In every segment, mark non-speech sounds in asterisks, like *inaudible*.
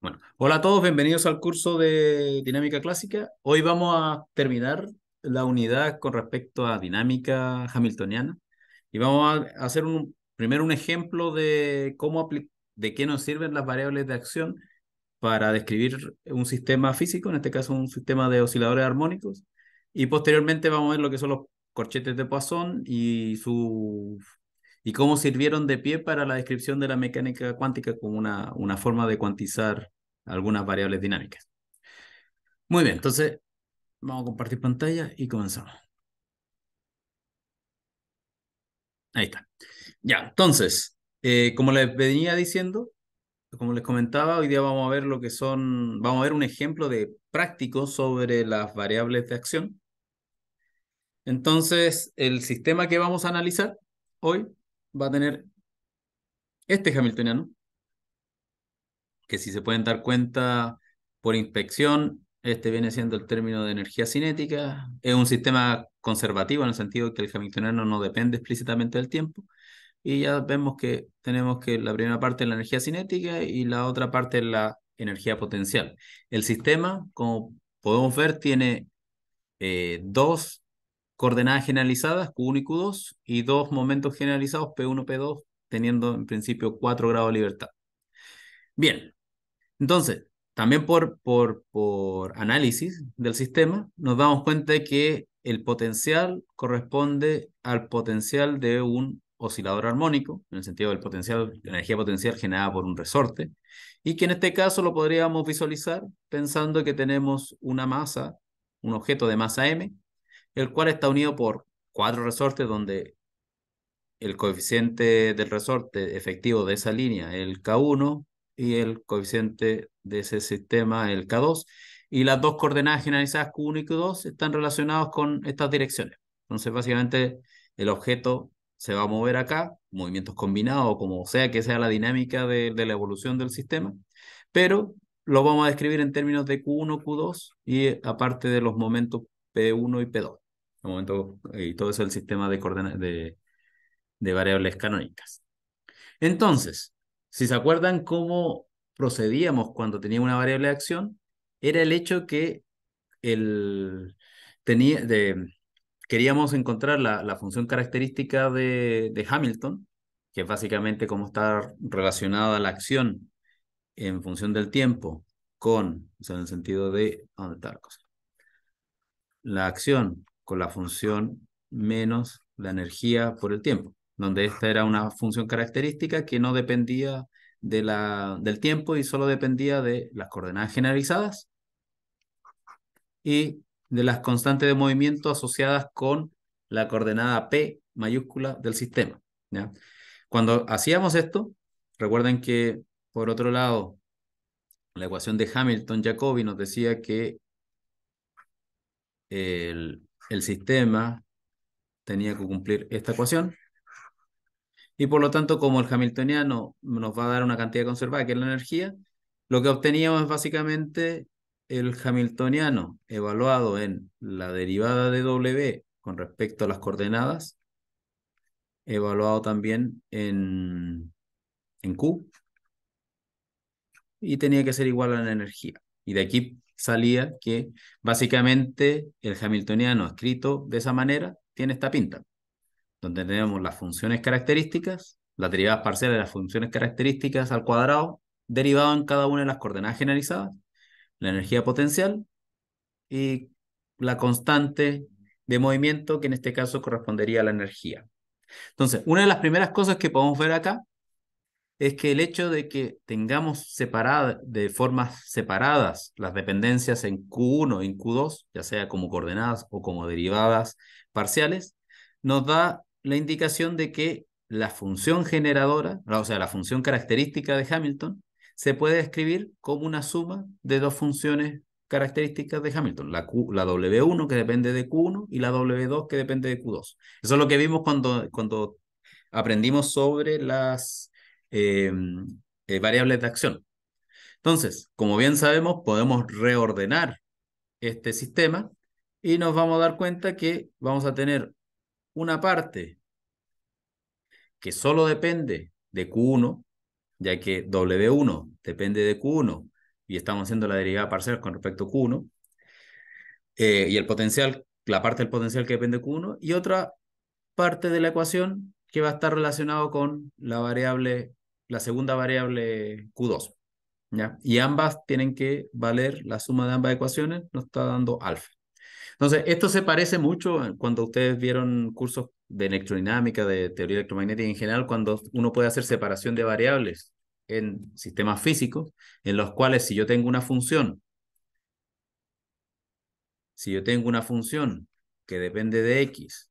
Bueno, hola a todos, bienvenidos al curso de dinámica clásica. Hoy vamos a terminar la unidad con respecto a dinámica hamiltoniana y vamos a hacer primero un ejemplo de cómo de qué nos sirven las variables de acción para describir un sistema físico, en este caso un sistema de osciladores armónicos, y posteriormente vamos a ver lo que son los corchetes de Poisson y su y cómo sirvieron de pie para la descripción de la mecánica cuántica como una, una forma de cuantizar algunas variables dinámicas. Muy bien, entonces vamos a compartir pantalla y comenzamos. Ahí está. Ya, entonces, eh, como les venía diciendo, como les comentaba, hoy día vamos a ver lo que son, vamos a ver un ejemplo de práctico sobre las variables de acción. Entonces, el sistema que vamos a analizar hoy va a tener este hamiltoniano, que si se pueden dar cuenta por inspección, este viene siendo el término de energía cinética. Es un sistema conservativo en el sentido que el hamiltoniano no depende explícitamente del tiempo. Y ya vemos que tenemos que la primera parte es la energía cinética y la otra parte es la energía potencial. El sistema, como podemos ver, tiene eh, dos coordenadas generalizadas, Q1 y Q2, y dos momentos generalizados, P1, P2, teniendo en principio 4 grados de libertad. Bien, entonces, también por, por, por análisis del sistema, nos damos cuenta de que el potencial corresponde al potencial de un oscilador armónico, en el sentido del potencial, de energía potencial generada por un resorte, y que en este caso lo podríamos visualizar pensando que tenemos una masa, un objeto de masa m, el cual está unido por cuatro resortes donde el coeficiente del resorte efectivo de esa línea, el K1, y el coeficiente de ese sistema, el K2, y las dos coordenadas generalizadas Q1 y Q2 están relacionados con estas direcciones. Entonces, básicamente, el objeto se va a mover acá, movimientos combinados, como sea que sea la dinámica de la evolución del sistema, pero lo vamos a describir en términos de Q1, Q2 y eh, aparte de los momentos P1 y P2. De momento, y eh, todo eso es el sistema de, de, variables canónicas. Entonces, si se acuerdan cómo procedíamos cuando tenía una variable de acción, era el hecho que el, tenía, queríamos encontrar la, la función característica de, Hamilton, que es básicamente cómo está relacionada la acción en función del tiempo con, o sea, en el sentido de, ¿dónde cosa? La acción con la función menos la energía por el tiempo, donde esta era una función característica que no dependía de la, del tiempo y solo dependía de las coordenadas generalizadas y de las constantes de movimiento asociadas con la coordenada P mayúscula del sistema. ¿ya? Cuando hacíamos esto, recuerden que, por otro lado, la ecuación de Hamilton-Jacobi nos decía que el, el sistema tenía que cumplir esta ecuación. Y por lo tanto, como el hamiltoniano nos va a dar una cantidad conservada, que es la energía, lo que obteníamos es básicamente el hamiltoniano evaluado en la derivada de W con respecto a las coordenadas, evaluado también en, en Q, y tenía que ser igual a la energía. Y de aquí salía que básicamente el hamiltoniano escrito de esa manera tiene esta pinta, donde tenemos las funciones características, la derivada parcial de las funciones características al cuadrado, derivado en cada una de las coordenadas generalizadas, la energía potencial y la constante de movimiento que en este caso correspondería a la energía. Entonces, una de las primeras cosas que podemos ver acá es que el hecho de que tengamos separada, de formas separadas las dependencias en Q1 y en Q2, ya sea como coordenadas o como derivadas parciales, nos da la indicación de que la función generadora, o sea, la función característica de Hamilton, se puede escribir como una suma de dos funciones características de Hamilton, la, W1 que depende de Q1 y la W2 que depende de Q2. Eso es lo que vimos cuando, cuando aprendimos sobre las Em, eh, variables de acción. Entonces, como bien sabemos, podemos reordenar este sistema y nos vamos a dar cuenta que vamos a tener una parte que solo depende de Q1, ya que W1 depende de Q1 y estamos haciendo la derivada parcial con respecto a Q1, eh, y el potencial, la parte del potencial que depende de Q1, y otra parte de la ecuación que va a estar relacionado con la variable la segunda variable Q2. ¿ya? Y ambas tienen que valer la suma de ambas ecuaciones, nos está dando alfa. Entonces, esto se parece mucho cuando ustedes vieron cursos de electrodinámica, de teoría electromagnética en general, cuando uno puede hacer separación de variables en sistemas físicos, en los cuales si yo tengo una función, si yo tengo una función que depende de X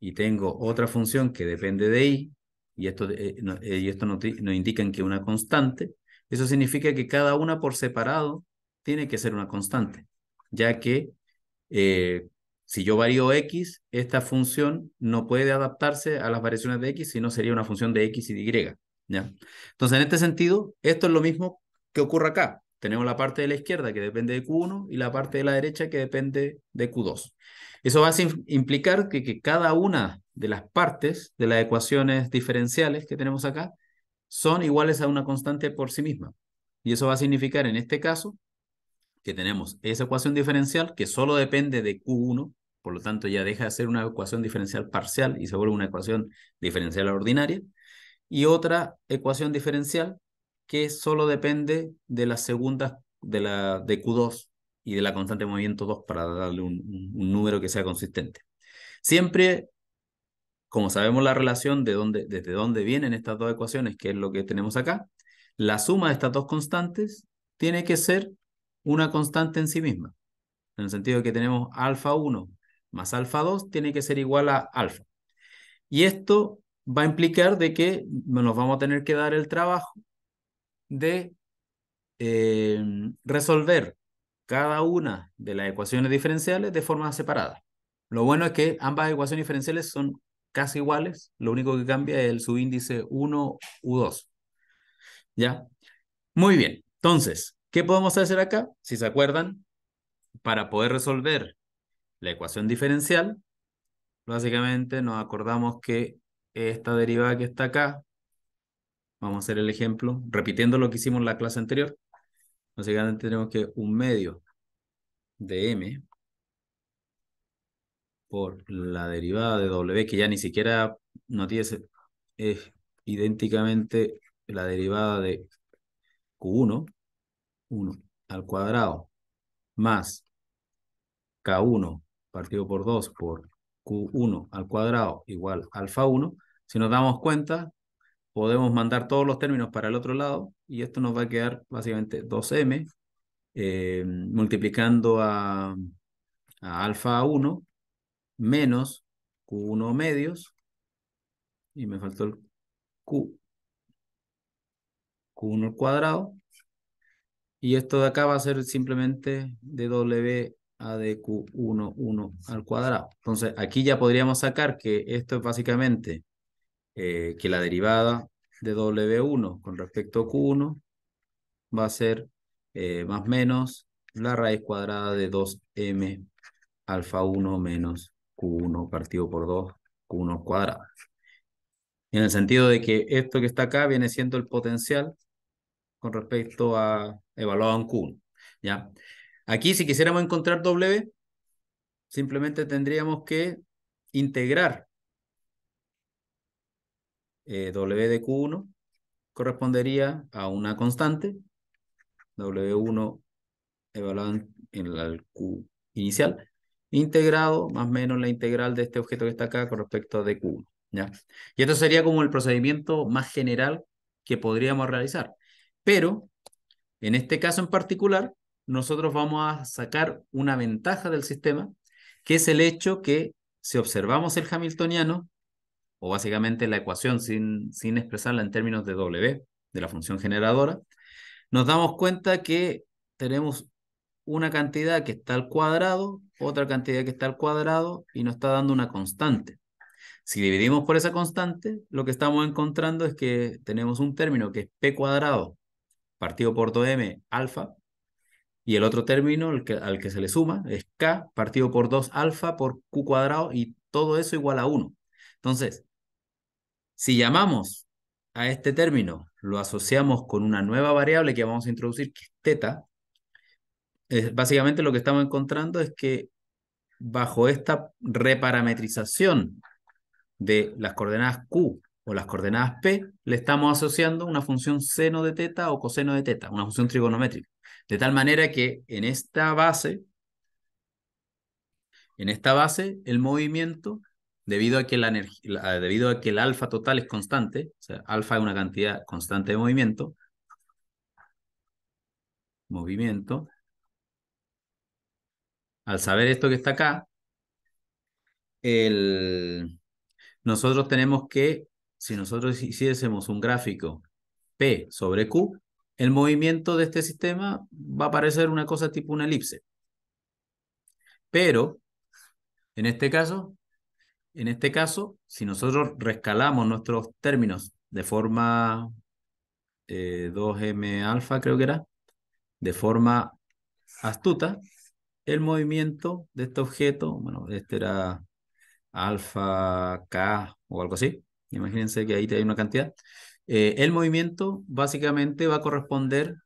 y tengo otra función que depende de Y, y esto, eh, eh, esto nos, nos indican que una constante, eso significa que cada una por separado tiene que ser una constante, ya que eh, si yo varío x, esta función no puede adaptarse a las variaciones de x, sino sería una función de x y de y. ¿ya? Entonces, en este sentido, esto es lo mismo que ocurre acá. Tenemos la parte de la izquierda que depende de Q1 y la parte de la derecha que depende de Q2. Eso va a implicar que, cada una de las partes de las ecuaciones diferenciales que tenemos acá son iguales a una constante por sí misma. Y eso va a significar en este caso que tenemos esa ecuación diferencial que solo depende de Q1, por lo tanto ya deja de ser una ecuación diferencial parcial y se vuelve una ecuación diferencial ordinaria, y otra ecuación diferencial que solo depende de las segundas de, la, de Q2 y de la constante de movimiento 2 para darle un, número que sea consistente. Siempre, como sabemos la relación de dónde, desde dónde vienen estas dos ecuaciones, que es lo que tenemos acá, la suma de estas dos constantes tiene que ser una constante en sí misma. En el sentido de que tenemos alfa 1 más alfa 2 tiene que ser igual a alfa. Y esto va a implicar de que nos vamos a tener que dar el trabajo de em, resolver cada una de las ecuaciones diferenciales de forma separada. Lo bueno es que ambas ecuaciones diferenciales son casi iguales, lo único que cambia es el subíndice 1 U2. ¿Ya? Muy bien, entonces, ¿qué podemos hacer acá? Si se acuerdan, para poder resolver la ecuación diferencial, básicamente nos acordamos que esta derivada que está acá Vamos a hacer el ejemplo repitiendo lo que hicimos en la clase anterior. Básicamente tenemos que un medio de m por la derivada de w, que ya ni siquiera, no es idénticamente la derivada de q1, 1 al cuadrado, más k1 partido por 2 por q1 al cuadrado igual alfa 1. Si nos damos cuenta, podemos mandar todos los términos para el otro lado y esto nos va a quedar básicamente 2m eh, multiplicando a, a alfa 1 menos q1 medios y me faltó el q q1 al cuadrado y esto de acá va a ser simplemente de w a de q1 1 al cuadrado entonces aquí ya podríamos sacar que esto es básicamente eh, que la derivada de W1 con respecto a Q1 va a ser eh, más menos la raíz cuadrada de 2m alfa 1 menos Q1 partido por 2 Q1 cuadrado. En el sentido de que esto que está acá viene siendo el potencial con respecto a evaluado en Q1. ¿ya? Aquí si quisiéramos encontrar W, simplemente tendríamos que integrar eh, w de Q1 correspondería a una constante, W1 evaluado en, la el Q inicial, integrado más o menos la integral de este objeto que está acá con respecto de Q1. ¿ya? Y esto sería como el procedimiento más general que podríamos realizar. Pero en este caso en particular, nosotros vamos a sacar una ventaja del sistema, que es el hecho que si observamos el hamiltoniano, o básicamente la ecuación sin, sin expresarla en términos de W, de la función generadora, nos damos cuenta que tenemos una cantidad que está al cuadrado, otra cantidad que está al cuadrado y nos está dando una constante. Si dividimos por esa constante, lo que estamos encontrando es que tenemos un término que es p cuadrado partido por 2m alfa y el otro término al que se le suma es k partido por 2 alfa por q cuadrado y todo eso igual a 1. Entonces, si llamamos a este término, lo asociamos con una nueva variable que vamos a introducir, que es teta, básicamente lo que estamos encontrando es que bajo esta reparametrización de las coordenadas Q o las coordenadas P, le estamos asociando una función seno de teta o coseno de teta, una función trigonométrica. De tal manera que en esta base, en esta base, el movimiento debido a que, la energía, debido a que el alfa total es constante, o sea, alfa es una cantidad constante de movimiento, movimiento, al saber esto que está acá, el... nosotros tenemos que, si nosotros hiciésemos un gráfico P sobre Q, el movimiento de este sistema va a parecer una cosa tipo una elipse. Pero, en este caso, en este caso, si nosotros rescalamos nuestros términos de forma 2m eh, alfa, creo que era, de forma astuta, el movimiento de este objeto, bueno, este era alfa k o algo así, imagínense que ahí hay una cantidad, eh, el movimiento básicamente va a corresponder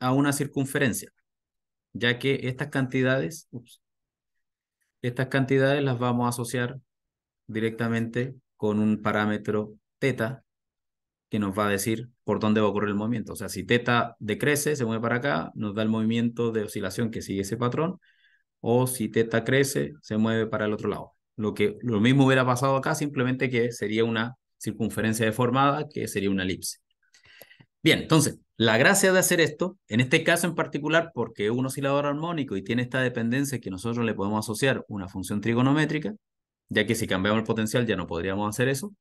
a una circunferencia, ya que estas cantidades, estas cantidades las vamos a asociar directamente con un parámetro teta que nos va a decir por dónde va a ocurrir el movimiento. O sea, si teta decrece, se mueve para acá, nos da el movimiento de oscilación que sigue ese patrón, o si teta crece, se mueve para el otro lado. Lo, que, lo mismo hubiera pasado acá, simplemente que sería una circunferencia deformada, que sería una elipse. Bien, entonces, la gracia de hacer esto, en este caso en particular, porque es un oscilador armónico y tiene esta dependencia que nosotros le podemos asociar una función trigonométrica, ya que si cambiamos el potencial ya no podríamos hacer eso,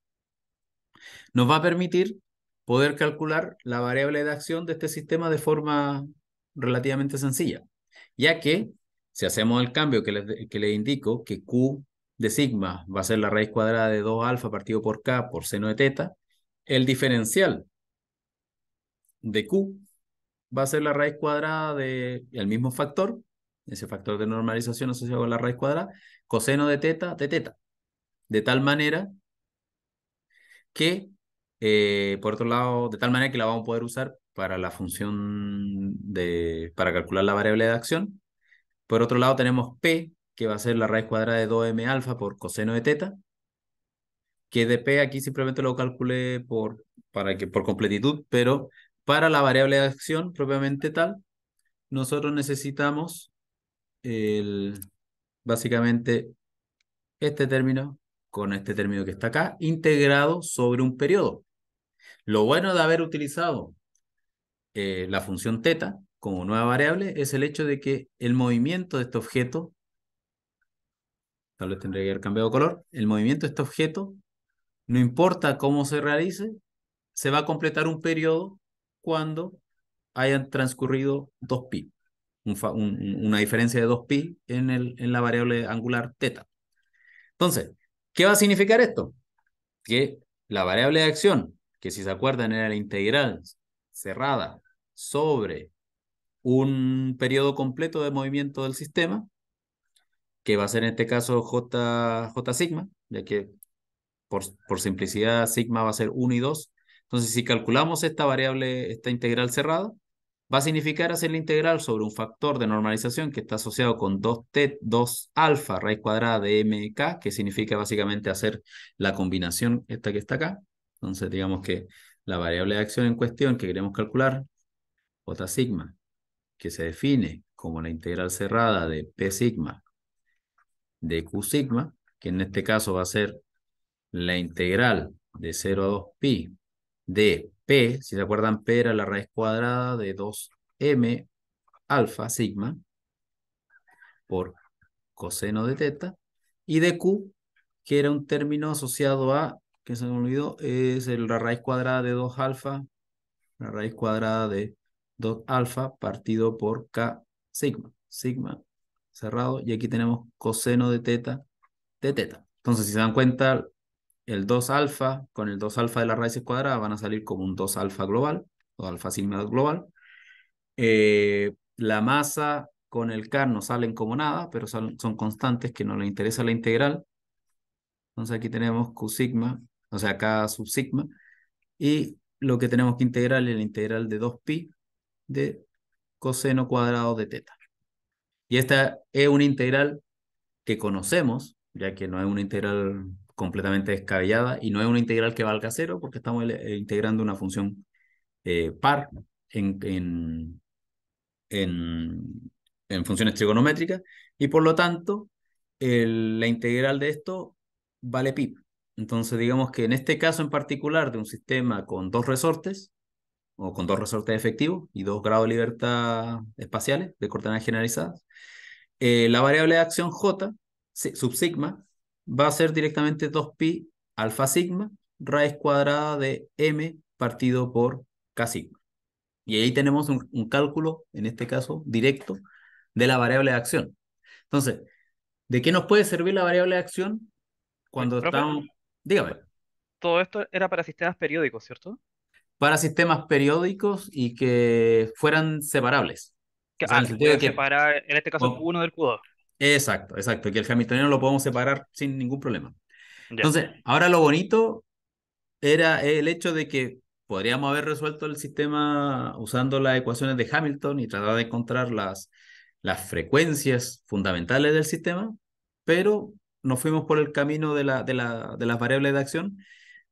nos va a permitir poder calcular la variable de acción de este sistema de forma relativamente sencilla, ya que si hacemos el cambio que le que indico, que Q de sigma va a ser la raíz cuadrada de 2 alfa partido por K por seno de teta, el diferencial de Q va a ser la raíz cuadrada del mismo factor, ese factor de normalización asociado con la raíz cuadrada, coseno de teta de teta. De tal manera que, eh, por otro lado, de tal manera que la vamos a poder usar para la función de, para calcular la variable de acción. Por otro lado, tenemos P, que va a ser la raíz cuadrada de 2m alfa por coseno de teta, que de P aquí simplemente lo calculé por, para que, por completitud, pero para la variable de acción propiamente tal, nosotros necesitamos el, básicamente este término con este término que está acá, integrado sobre un periodo. Lo bueno de haber utilizado eh, la función teta como nueva variable es el hecho de que el movimiento de este objeto, tal vez tendría que haber cambiado color, el movimiento de este objeto, no importa cómo se realice, se va a completar un periodo cuando hayan transcurrido 2pi, una diferencia de 2pi en, el, en la variable angular teta. Entonces, ¿qué va a significar esto? Que la variable de acción, que si se acuerdan era la integral cerrada sobre un periodo completo de movimiento del sistema, que va a ser en este caso J, J sigma, ya que por, por simplicidad sigma va a ser 1 y 2, entonces, si calculamos esta variable, esta integral cerrada, va a significar hacer la integral sobre un factor de normalización que está asociado con 2t, 2 alfa raíz cuadrada de mk, que significa básicamente hacer la combinación esta que está acá. Entonces, digamos que la variable de acción en cuestión que queremos calcular, j sigma, que se define como la integral cerrada de p sigma de q sigma, que en este caso va a ser la integral de 0 a 2pi de P, si se acuerdan, P era la raíz cuadrada de 2M alfa sigma por coseno de teta, y de Q, que era un término asociado a, que se me olvidó, es la raíz cuadrada de 2 alfa, la raíz cuadrada de 2 alfa partido por K sigma, sigma cerrado, y aquí tenemos coseno de teta de teta. Entonces, si se dan cuenta, el 2 alfa, con el 2 alfa de las raíces cuadradas van a salir como un 2 alfa global, o alfa sigma global. Eh, la masa con el car no salen como nada, pero son, constantes que no le interesa la integral. Entonces aquí tenemos Q sigma, o sea, K sub sigma. Y lo que tenemos que integrar es la integral de 2pi de coseno cuadrado de teta. Y esta es una integral que conocemos, ya que no es una integral completamente descabellada y no es una integral que valga cero porque estamos eh, integrando una función eh, par en, funciones trigonométricas y por lo tanto la integral de esto vale pi. Entonces digamos que en este caso en particular de un sistema con dos resortes o con dos resortes efectivos y dos grados de libertad espaciales de coordenadas generalizadas, eh, la variable de acción j, sub sigma, va a ser directamente 2pi alfa sigma raíz cuadrada de m partido por k sigma. Y ahí tenemos un, cálculo, en este caso directo, de la variable de acción. Entonces, ¿de qué nos puede servir la variable de acción cuando estamos... Dígame. Todo esto era para sistemas periódicos, ¿cierto? Para sistemas periódicos y que fueran separables. Que, ah, para en, este caso, uno del q Exacto, exacto, que el hamiltoniano lo podemos separar sin ningún problema. Entonces, ahora lo bonito era el hecho de que podríamos haber resuelto el sistema usando las ecuaciones de Hamilton y tratar de encontrar las, las frecuencias fundamentales del sistema, pero nos fuimos por el camino de, la, de, la, de las variables de acción,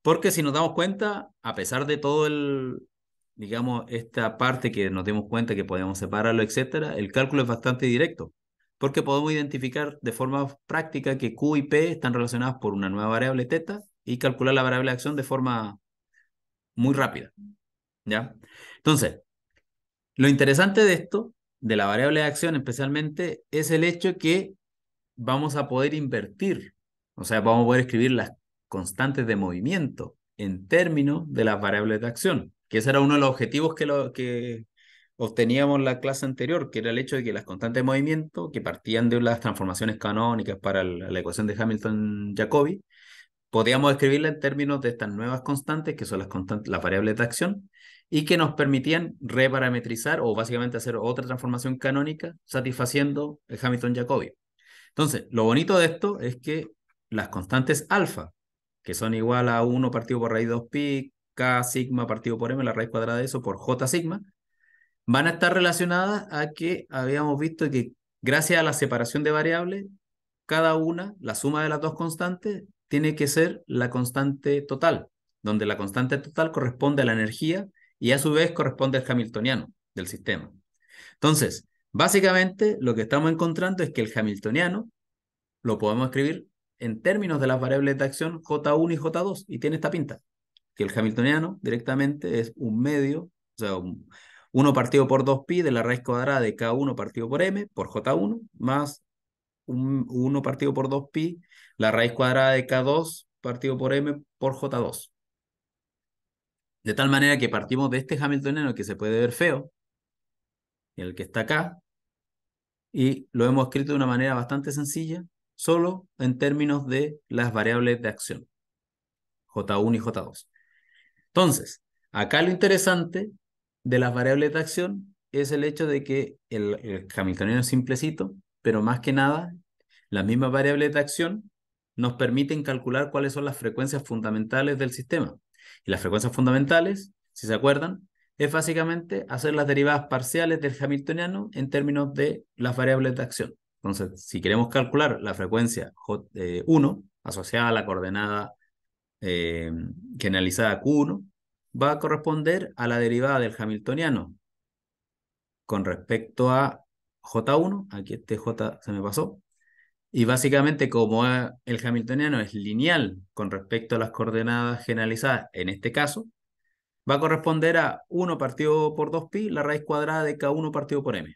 porque si nos damos cuenta, a pesar de todo el, digamos, esta parte que nos dimos cuenta que podíamos separarlo, etcétera, el cálculo es bastante directo porque podemos identificar de forma práctica que Q y P están relacionados por una nueva variable teta y calcular la variable de acción de forma muy rápida. ¿Ya? Entonces, lo interesante de esto, de la variable de acción especialmente, es el hecho que vamos a poder invertir, o sea, vamos a poder escribir las constantes de movimiento en términos de las variables de acción, que ese era uno de los objetivos que, lo, que, obteníamos la clase anterior, que era el hecho de que las constantes de movimiento, que partían de las transformaciones canónicas para la, ecuación de Hamilton-Jacobi, podíamos escribirla en términos de estas nuevas constantes, que son las, constantes, las variables de acción, y que nos permitían reparametrizar o básicamente hacer otra transformación canónica satisfaciendo el Hamilton-Jacobi. Entonces, lo bonito de esto es que las constantes alfa, que son igual a 1 partido por raíz 2pi, k sigma partido por m, la raíz cuadrada de eso, por j sigma, van a estar relacionadas a que habíamos visto que gracias a la separación de variables, cada una, la suma de las dos constantes, tiene que ser la constante total, donde la constante total corresponde a la energía y a su vez corresponde al hamiltoniano del sistema. Entonces, básicamente lo que estamos encontrando es que el hamiltoniano lo podemos escribir en términos de las variables de acción J1 y J2 y tiene esta pinta, que el hamiltoniano directamente es un medio, o sea, un, 1 partido por 2pi de la raíz cuadrada de K1 partido por m por J1 más 1 partido por 2pi la raíz cuadrada de K2 partido por m por J2. De tal manera que partimos de este Hamiltoniano que se puede ver feo, el que está acá, y lo hemos escrito de una manera bastante sencilla, solo en términos de las variables de acción, J1 y J2. Entonces, acá lo interesante de las variables de acción es el hecho de que el, hamiltoniano es simplecito, pero más que nada, las mismas variables de acción nos permiten calcular cuáles son las frecuencias fundamentales del sistema. Y las frecuencias fundamentales, si se acuerdan, es básicamente hacer las derivadas parciales del hamiltoniano en términos de las variables de acción. Entonces, si queremos calcular la frecuencia 1 eh, asociada a la coordenada eh, generalizada Q1, va a corresponder a la derivada del hamiltoniano con respecto a J1, aquí este J se me pasó, y básicamente como el hamiltoniano es lineal con respecto a las coordenadas generalizadas en este caso, va a corresponder a 1 partido por 2pi, la raíz cuadrada de K1 partido por m.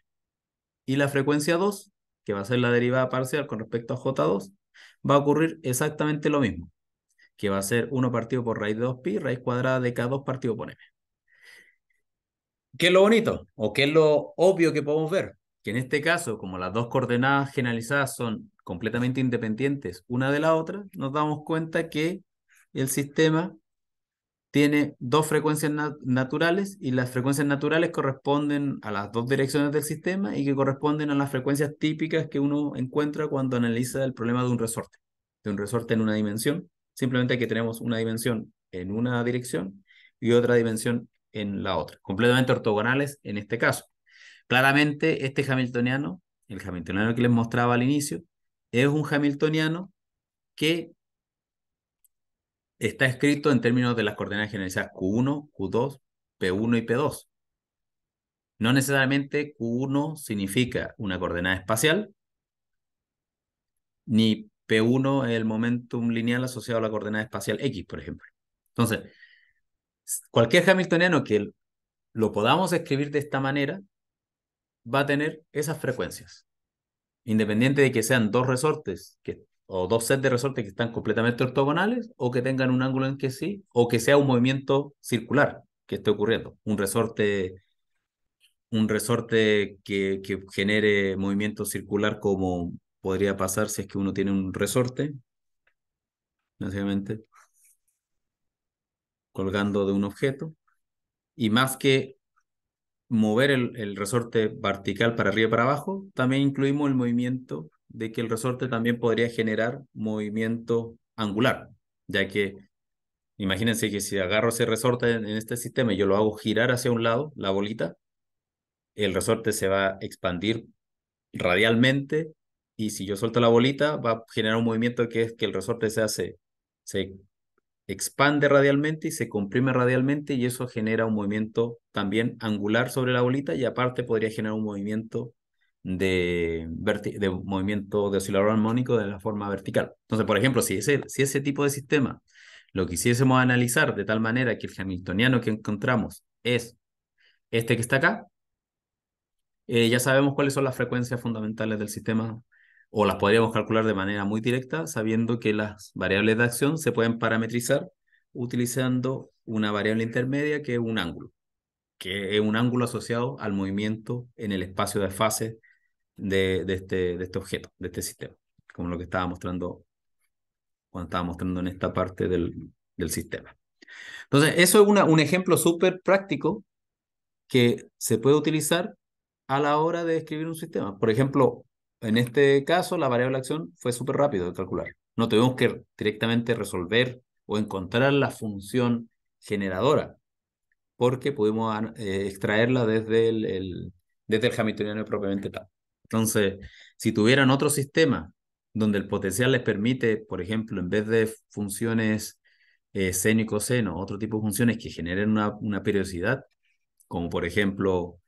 Y la frecuencia 2, que va a ser la derivada parcial con respecto a J2, va a ocurrir exactamente lo mismo que va a ser 1 partido por raíz de 2pi, raíz cuadrada de K2 partido por m. ¿Qué es lo bonito? ¿O qué es lo obvio que podemos ver? Que en este caso, como las dos coordenadas generalizadas son completamente independientes una de la otra, nos damos cuenta que el sistema tiene dos frecuencias naturales y las frecuencias naturales corresponden a las dos direcciones del sistema y que corresponden a las frecuencias típicas que uno encuentra cuando analiza el problema de un resorte, de un resorte en una dimensión Simplemente que tenemos una dimensión en una dirección y otra dimensión en la otra, completamente ortogonales en este caso. Claramente este hamiltoniano, el hamiltoniano que les mostraba al inicio, es un hamiltoniano que está escrito en términos de las coordenadas generalizadas Q1, Q2, P1 y P2. No necesariamente Q1 significa una coordenada espacial, ni P1 es el momentum lineal asociado a la coordenada espacial X, por ejemplo. Entonces, cualquier hamiltoniano que lo podamos escribir de esta manera va a tener esas frecuencias. Independiente de que sean dos resortes que, o dos sets de resortes que están completamente ortogonales o que tengan un ángulo en que sí o que sea un movimiento circular que esté ocurriendo. Un resorte, un resorte que, que genere movimiento circular como podría pasar si es que uno tiene un resorte, básicamente, colgando de un objeto, y más que mover el, resorte vertical para arriba y para abajo, también incluimos el movimiento de que el resorte también podría generar movimiento angular, ya que imagínense que si agarro ese resorte en, en este sistema y yo lo hago girar hacia un lado, la bolita, el resorte se va a expandir radialmente y si yo suelto la bolita va a generar un movimiento que es que el resorte se hace, se expande radialmente y se comprime radialmente y eso genera un movimiento también angular sobre la bolita y aparte podría generar un movimiento de, de movimiento de oscilador armónico de la forma vertical. Entonces, por ejemplo, si ese, si ese tipo de sistema lo quisiésemos analizar de tal manera que el hamiltoniano que encontramos es este que está acá, eh, ya sabemos cuáles son las frecuencias fundamentales del sistema o las podríamos calcular de manera muy directa, sabiendo que las variables de acción se pueden parametrizar utilizando una variable intermedia que es un ángulo, que es un ángulo asociado al movimiento en el espacio de fase... de, este, este, objeto, de este sistema, como lo que estaba mostrando cuando estaba mostrando en esta parte del, sistema. Entonces, eso es un ejemplo súper práctico que se puede utilizar a la hora de escribir un sistema. Por ejemplo, en este caso, la variable acción fue súper rápido de calcular. No tuvimos que directamente resolver o encontrar la función generadora, porque pudimos eh, extraerla desde el, desde el hamiltoniano propiamente tal. Entonces, si tuvieran otro sistema donde el potencial les permite, por ejemplo, en vez de funciones eh, seno y coseno, otro tipo de funciones que generen una periodicidad, como por ejemplo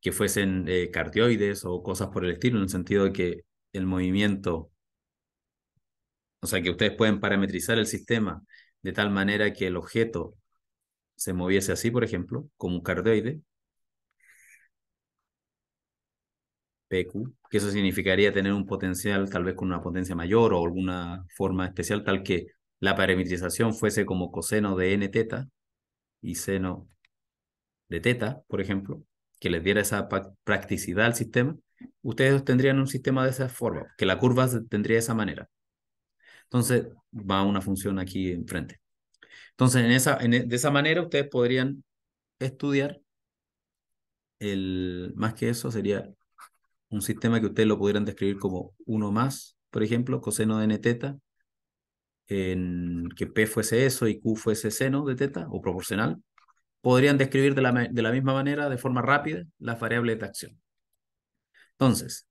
que fuesen eh, cardioides o cosas por el estilo, en el sentido de que el movimiento, o sea, que ustedes pueden parametrizar el sistema de tal manera que el objeto se moviese así, por ejemplo, como un cardioide, PQ, que eso significaría tener un potencial tal vez con una potencia mayor o alguna forma especial tal que la parametrización fuese como coseno de n teta y seno de teta, por ejemplo, que les diera esa practicidad al sistema, ustedes tendrían un sistema de esa forma, que la curva tendría de esa manera. Entonces, va una función aquí enfrente. Entonces, en esa, e, de esa manera ustedes podrían estudiar el, más que eso sería un sistema que ustedes lo pudieran describir como uno más, por ejemplo, coseno de n teta, en que p fuese eso y q fuese seno de teta o proporcional, podrían describir de la, misma manera, de forma rápida, las variables de acción. Entonces,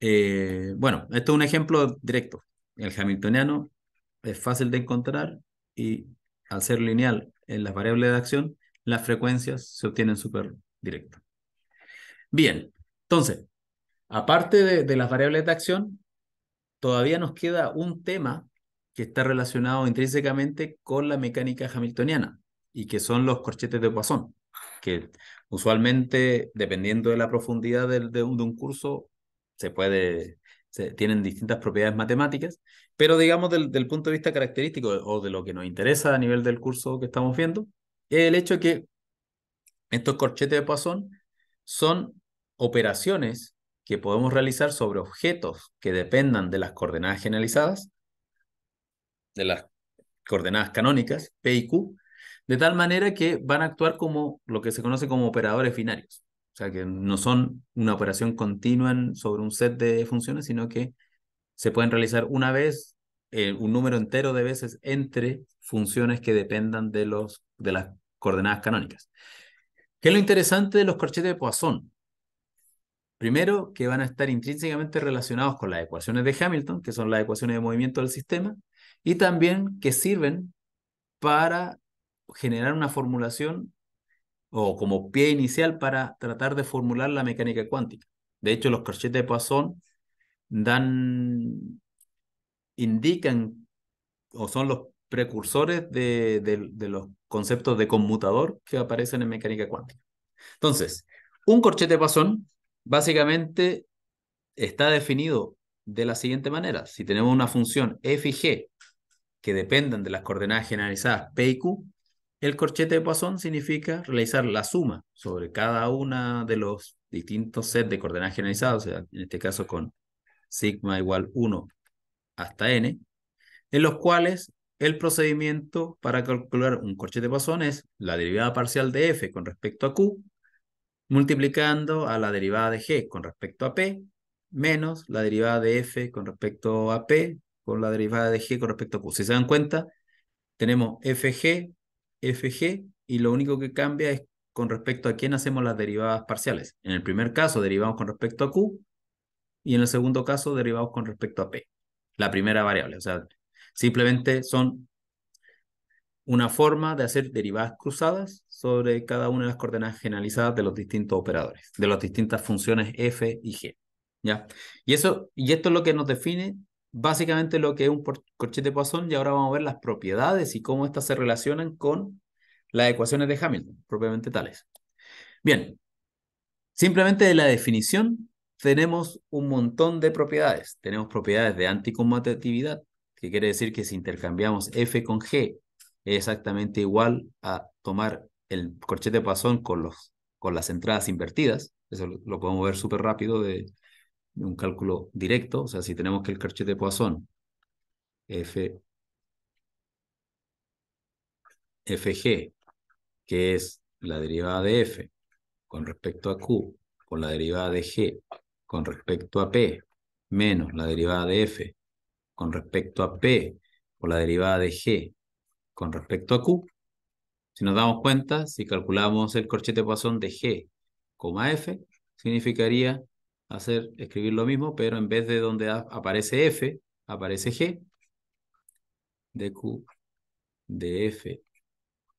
eh, bueno, esto es un ejemplo directo. El hamiltoniano es fácil de encontrar y al ser lineal en las variables de acción, las frecuencias se obtienen súper directas. Bien, entonces, aparte de las variables de acción, todavía nos queda un tema que está relacionado intrínsecamente con la mecánica hamiltoniana, y que son los corchetes de Poisson que usualmente, dependiendo de la profundidad de, un, curso, se puede, tienen distintas propiedades matemáticas, pero digamos del, del punto de vista característico o de lo que nos interesa a nivel del curso que estamos viendo, es el hecho que estos corchetes de Poisson son operaciones que podemos realizar sobre objetos que dependan de las coordenadas generalizadas, de las coordenadas canónicas, P y Q, de tal manera que van a actuar como lo que se conoce como operadores binarios. O sea, que no son una operación continua sobre un set de funciones, sino que se pueden realizar una vez, eh, un número entero de veces entre funciones que dependan de, los, de las coordenadas canónicas. ¿Qué es lo interesante de los corchetes de Poisson? Primero, que van a estar intrínsecamente relacionados con las ecuaciones de Hamilton, que son las ecuaciones de movimiento del sistema, y también que sirven para generar una formulación o como pie inicial para tratar de formular la mecánica cuántica. De hecho, los corchetes de Poisson dan, indican o son los precursores de, los conceptos de conmutador que aparecen en mecánica cuántica. Entonces, un corchete de Poisson básicamente está definido de la siguiente manera. Si tenemos una función f y g que dependen de las coordenadas generalizadas p y q, el corchete de Poisson significa realizar la suma sobre cada una de los distintos sets de coordenadas generalizadas, o sea, en este caso con sigma igual 1 hasta n, en los cuales el procedimiento para calcular un corchete de Poisson es la derivada parcial de f con respecto a q, multiplicando a la derivada de g con respecto a p, menos la derivada de f con respecto a p, con la derivada de g con respecto a q. Si se dan cuenta, tenemos fg FG y lo único que cambia es con respecto a quién hacemos las derivadas parciales. En el primer caso derivamos con respecto a Q y en el segundo caso derivamos con respecto a P, la primera variable. O sea, simplemente son una forma de hacer derivadas cruzadas sobre cada una de las coordenadas generalizadas de los distintos operadores, de las distintas funciones F y G. ¿Ya? Y, eso, y esto es lo que nos define básicamente lo que es un corchete de Poisson y ahora vamos a ver las propiedades y cómo estas se relacionan con las ecuaciones de Hamilton, propiamente tales. Bien, simplemente de la definición tenemos un montón de propiedades. Tenemos propiedades de anticommutatividad, que quiere decir que si intercambiamos F con G es exactamente igual a tomar el corchete de Poisson con, los, con las entradas invertidas. Eso lo podemos ver súper rápido de, un cálculo directo, o sea, si tenemos que el corchete de Poisson, F, FG, que es la derivada de F con respecto a Q, con la derivada de G con respecto a P, menos la derivada de F con respecto a P, o la derivada de G con respecto a Q, si nos damos cuenta, si calculamos el corchete de Poisson de G, F, significaría hacer, escribir lo mismo, pero en vez de donde aparece F, aparece G. Q de F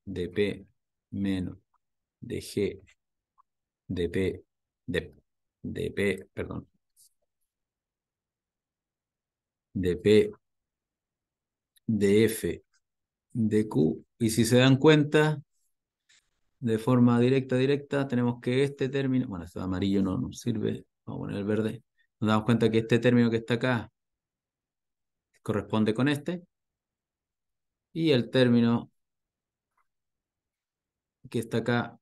de P menos, G de P de P, perdón. de de P F de Q, Y si se dan cuenta, de forma directa, directa, tenemos que este término, bueno, este amarillo no nos sirve, vamos a poner el verde, nos damos cuenta que este término que está acá corresponde con este, y el término que está acá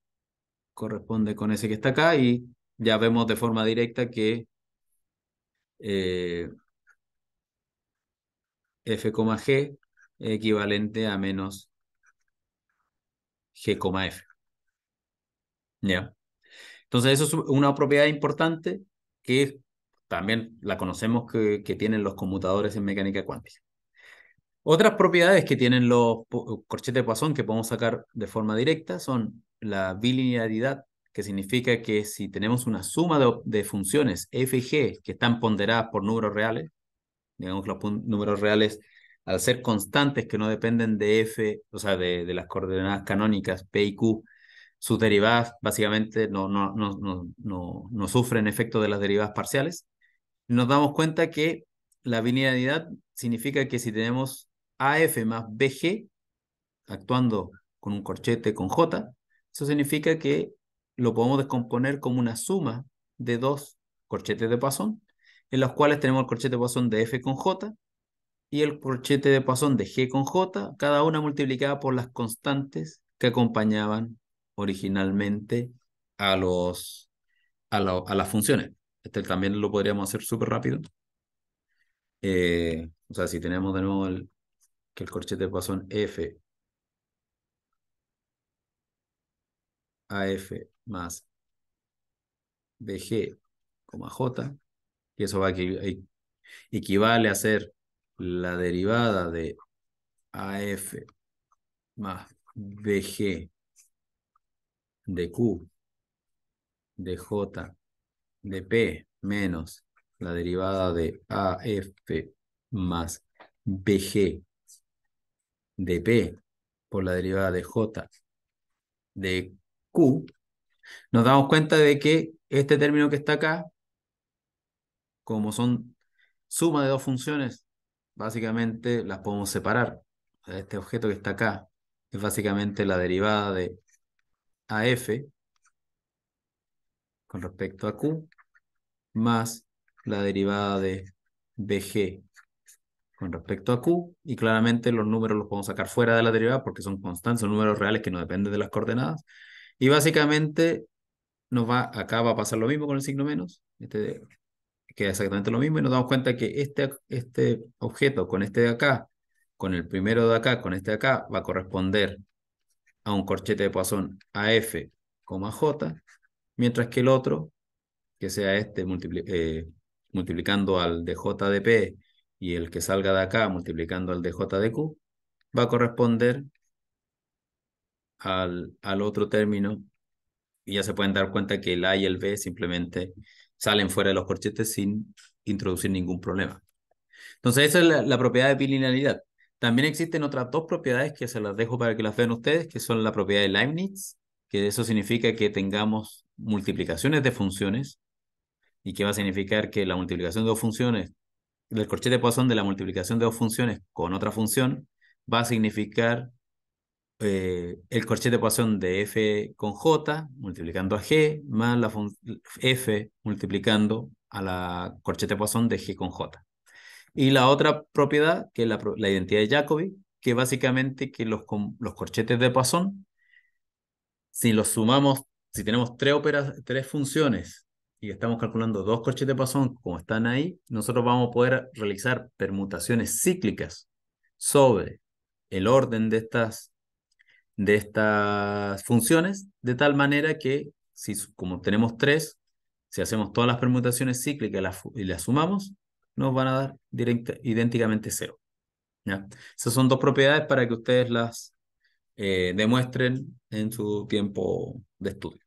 corresponde con ese que está acá, y ya vemos de forma directa que eh, f, g equivalente a menos g, f. ¿Ya? Entonces, eso es una propiedad importante que también la conocemos que, tienen los conmutadores en mecánica cuántica. Otras propiedades que tienen los corchetes de Poisson que podemos sacar de forma directa son la bilinearidad, que significa que si tenemos una suma de, funciones f y g que están ponderadas por números reales, digamos que los números reales al ser constantes que no dependen de f, o sea, de, de las coordenadas canónicas p y q, sus derivadas básicamente no, no, no, sufren efecto de las derivadas parciales, nos damos cuenta que la linealidad significa que si tenemos AF más BG actuando con un corchete con J, eso significa que lo podemos descomponer como una suma de dos corchetes de Poisson, en los cuales tenemos el corchete de Poisson de F con J y el corchete de Poisson de G con J, cada una multiplicada por las constantes que acompañaban originalmente a, los, a, la, a las funciones. Este también lo podríamos hacer súper rápido. Eh, o sea, si tenemos de nuevo el, que el corchete pasó en F a F más BG, J, y eso va a e-, equivale a ser la derivada de AF más BG de Q, de J, de P menos la derivada de AF más BG de P por la derivada de J de Q, nos damos cuenta de que este término que está acá, como son suma de dos funciones, básicamente las podemos separar. Este objeto que está acá es básicamente la derivada de a F con respecto a Q más la derivada de BG con respecto a Q y claramente los números los podemos sacar fuera de la derivada porque son constantes, son números reales que no dependen de las coordenadas y básicamente nos va, acá va a pasar lo mismo con el signo menos, este, que exactamente lo mismo y nos damos cuenta que este, este objeto con este de acá, con el primero de acá, con este de acá, va a corresponder a un corchete de Poisson AF, J, mientras que el otro, que sea este eh, multiplicando al j de P y el que salga de acá multiplicando al j de Q, va a corresponder al, al otro término y ya se pueden dar cuenta que el A y el B simplemente salen fuera de los corchetes sin introducir ningún problema. Entonces, esa es la, propiedad de bilinealidad. También existen otras dos propiedades que se las dejo para que las vean ustedes, que son la propiedad de Leibniz, que eso significa que tengamos multiplicaciones de funciones, y que va a significar que la multiplicación de dos funciones, el corchete de Poisson de la multiplicación de dos funciones con otra función, va a significar eh, el corchete de Poisson de f con j multiplicando a g, más la f multiplicando a la corchete de Poisson de g con j. Y la otra propiedad, que es la, identidad de Jacobi, que básicamente que los, los corchetes de pasón si los sumamos, si tenemos tres, tres funciones y estamos calculando dos corchetes de pasón como están ahí, nosotros vamos a poder realizar permutaciones cíclicas sobre el orden de estas, de estas funciones, de tal manera que, si, como tenemos tres, si hacemos todas las permutaciones cíclicas y las sumamos, nos van a dar idénticamente cero. ¿ya? Esas son dos propiedades para que ustedes las eh, demuestren en su tiempo de estudio.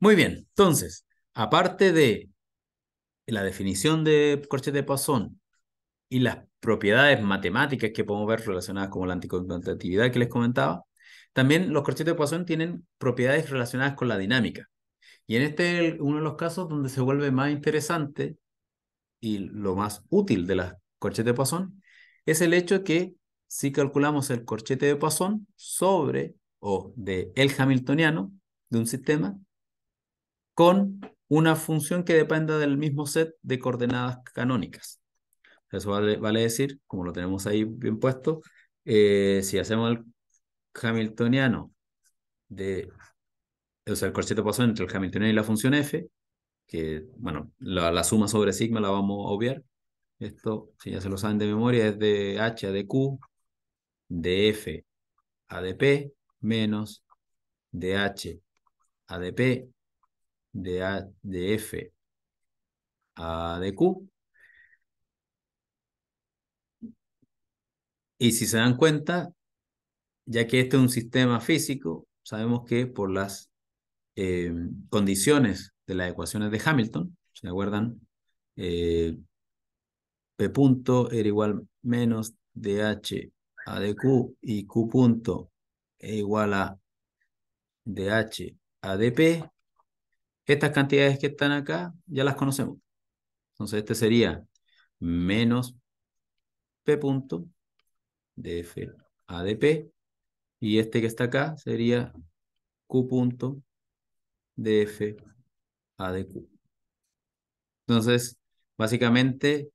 Muy bien, entonces, aparte de la definición de corchete de Poisson y las propiedades matemáticas que podemos ver relacionadas con la anticoncatenatividad que les comentaba, también los corchetes de Poisson tienen propiedades relacionadas con la dinámica. Y en este es uno de los casos donde se vuelve más interesante y lo más útil de la corchetes de Poisson es el hecho que si calculamos el corchete de Poisson sobre o de el hamiltoniano de un sistema con una función que dependa del mismo set de coordenadas canónicas. Eso vale, decir, como lo tenemos ahí bien puesto, eh, si hacemos el hamiltoniano de, o sea, el corchete de Poisson entre el hamiltoniano y la función f, que, bueno, la, suma sobre sigma la vamos a obviar. Esto, si ya se lo saben de memoria, es de H a q de F a p menos de H a de, a, de F a de q. Y si se dan cuenta, ya que este es un sistema físico, sabemos que por las eh, condiciones de las ecuaciones de Hamilton, ¿se acuerdan? Eh, P punto era igual menos DH a DQ y Q punto es igual a DH a DP. Estas cantidades que están acá ya las conocemos. Entonces este sería menos P punto de F a DP y este que está acá sería Q punto de F ADQ. Entonces, básicamente,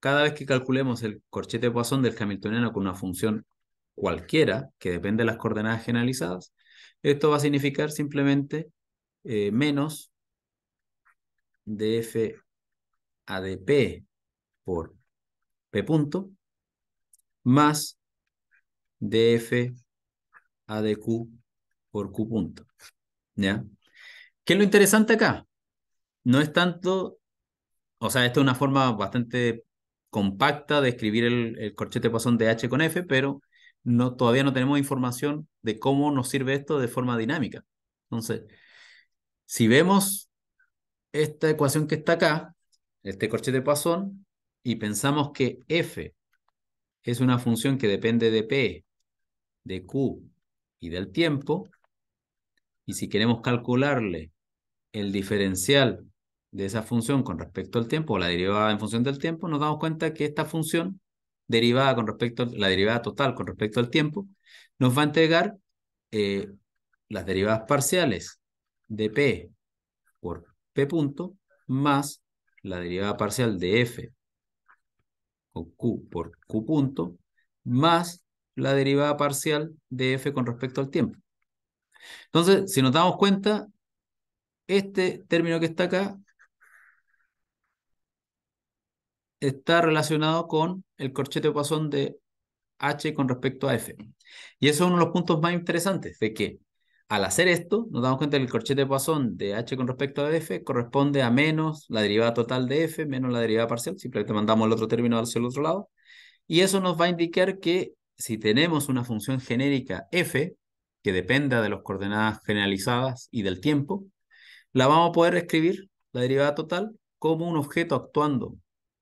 cada vez que calculemos el corchete de Poisson del hamiltoniano con una función cualquiera, que depende de las coordenadas generalizadas, esto va a significar simplemente eh, menos df ADP por P punto más df ADQ por Q punto. ¿Ya? ¿Qué es lo interesante acá? no es tanto, o sea, esto es una forma bastante compacta de escribir el, corchete pasón de H con F, pero no, todavía no tenemos información de cómo nos sirve esto de forma dinámica. Entonces, si vemos esta ecuación que está acá, este corchete pasón, y pensamos que f es una función que depende de p, de q y del tiempo, y si queremos calcularle el diferencial de esa función con respecto al tiempo, o la derivada en función del tiempo, nos damos cuenta que esta función derivada con respecto a la derivada total con respecto al tiempo, nos va a entregar eh, las derivadas parciales de p por p punto más la derivada parcial de f o q por q punto más la derivada parcial de f con respecto al tiempo. Entonces, si nos damos cuenta, este término que está acá está relacionado con el corchete de Poisson de H con respecto a F. Y eso es uno de los puntos más interesantes, de que al hacer esto, nos damos cuenta que el corchete de Poisson de H con respecto a F corresponde a menos la derivada total de F menos la derivada parcial, simplemente mandamos el otro término hacia el otro lado, y eso nos va a indicar que si tenemos una función genérica F, que dependa de las coordenadas generalizadas y del tiempo, la vamos a poder escribir, la derivada total, como un objeto actuando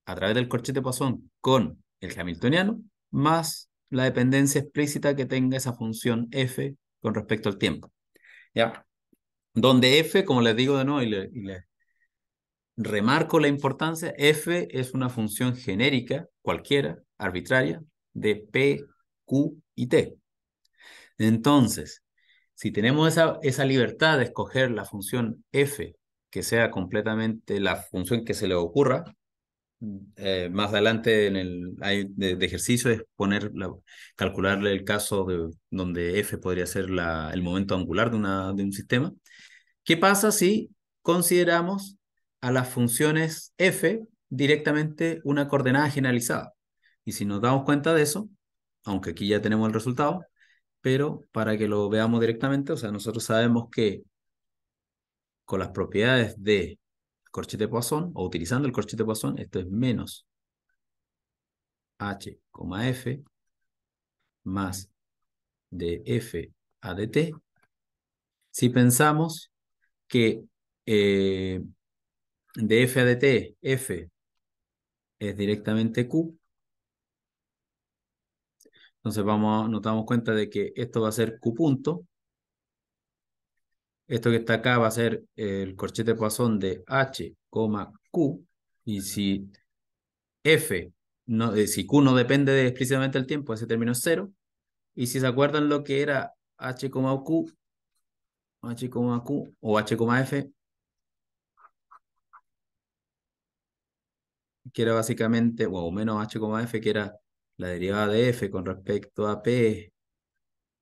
a través del corchete pasón con el hamiltoniano más la dependencia explícita que tenga esa función f con respecto al tiempo. ¿Ya? Donde f, como les digo de nuevo y les remarco la importancia, f es una función genérica, cualquiera, arbitraria, de p, q y t. Entonces, si tenemos esa, esa libertad de escoger la función f, que sea completamente la función que se le ocurra, eh, más adelante en el ejercicio es poner calcularle el caso de, donde f podría ser la, el momento angular de, una, de un sistema. ¿Qué pasa si consideramos a las funciones f directamente una coordenada generalizada? Y si nos damos cuenta de eso, aunque aquí ya tenemos el resultado, pero para que lo veamos directamente, o sea, nosotros sabemos que con las propiedades de corchete Poisson o utilizando el corchete Poisson, esto es menos H, F más de F a dt. Si pensamos que eh, de F a dt, F es directamente Q, entonces vamos, nos damos cuenta de que esto va a ser Q punto, esto que está acá va a ser el corchete Poisson de H, Q. Y si F, no, eh, si Q no depende de explícitamente del tiempo, ese término es cero. Y si se acuerdan lo que era H, Q, H, Q o H, F, que era básicamente, o menos H, F, que era la derivada de F con respecto a P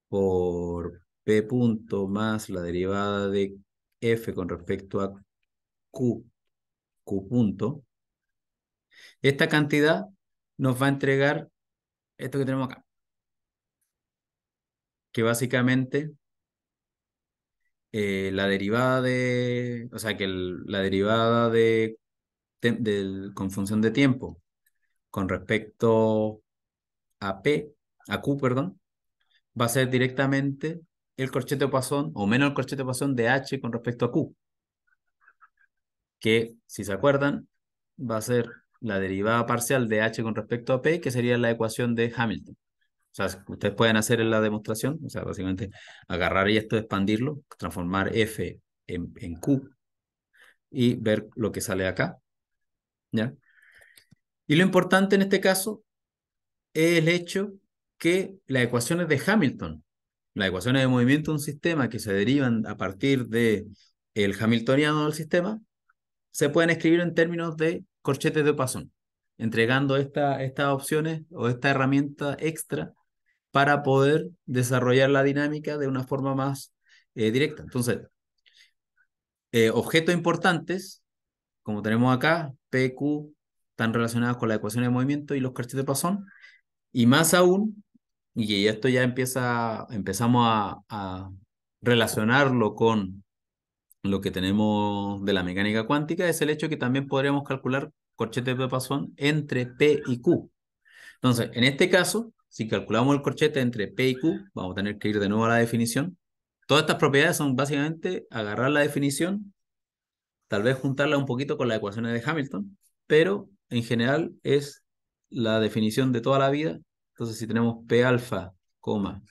por P punto más la derivada de F con respecto a Q, Q punto, esta cantidad nos va a entregar esto que tenemos acá. Que básicamente eh, la derivada de, o sea, que la derivada de, de, con función de tiempo con respecto a P, a Q, perdón, va a ser directamente el corchete poisson o menos el corchete poisson de H con respecto a Q. Que, si se acuerdan, va a ser la derivada parcial de H con respecto a P, que sería la ecuación de Hamilton. O sea, ustedes pueden hacer en la demostración, o sea, básicamente agarrar y esto, expandirlo, transformar F en, en Q y ver lo que sale acá. ¿Ya? Y lo importante en este caso es el hecho que las ecuaciones de Hamilton las ecuaciones de movimiento de un sistema que se derivan a partir de el hamiltoniano del sistema, se pueden escribir en términos de corchetes de pasón... entregando esta, estas opciones o esta herramienta extra para poder desarrollar la dinámica de una forma más eh, directa. Entonces, eh, objetos importantes, como tenemos acá, P, Q, están relacionados con la ecuación de movimiento y los corchetes de pasón... y más aún y esto ya empieza, empezamos a, relacionarlo con lo que tenemos de la mecánica cuántica, es el hecho que también podríamos calcular corchetes de pasón entre P y Q. Entonces, en este caso, si calculamos el corchete entre P y Q, vamos a tener que ir de nuevo a la definición. Todas estas propiedades son básicamente agarrar la definición, tal vez juntarla un poquito con las ecuaciones de Hamilton, pero en general es la definición de toda la vida entonces, si tenemos P alfa, coma,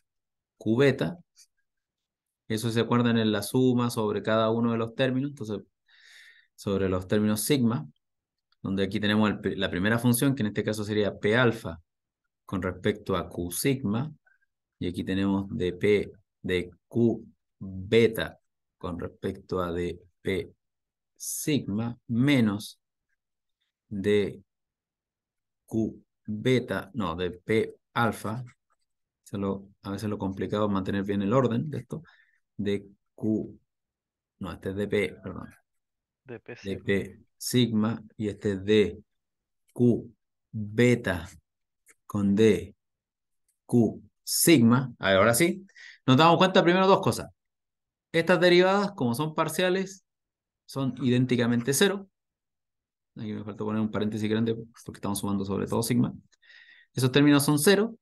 Q beta, eso se acuerdan en la suma sobre cada uno de los términos, entonces, sobre los términos sigma, donde aquí tenemos la primera función, que en este caso sería P alfa con respecto a Q sigma, y aquí tenemos dp de Q beta con respecto a dp sigma menos de Q beta, no, de P alfa, a veces lo complicado es mantener bien el orden de esto, de Q, no, este es de P, perdón, de P, sigma y este es de Q beta con de Q sigma, a ahora sí, nos damos cuenta primero dos cosas. Estas derivadas, como son parciales, son idénticamente cero. Aquí me falta poner un paréntesis grande porque estamos sumando sobre todo sigma. Esos términos son cero,